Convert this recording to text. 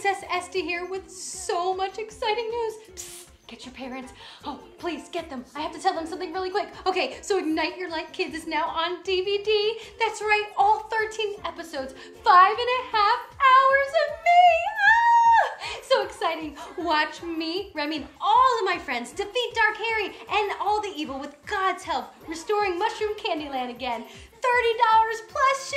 Princess Esti here with so much exciting news. Psst, get your parents. Oh, please get them. I have to tell them something really quick. Okay, so Ignite Your Light Kids is now on DVD. That's right, all 13 episodes, five and a half hours of me. Ah, so exciting. Watch me, Remy, and all of my friends defeat Dark Harry and all the evil with God's help, restoring Mushroom Candyland again. $30 plus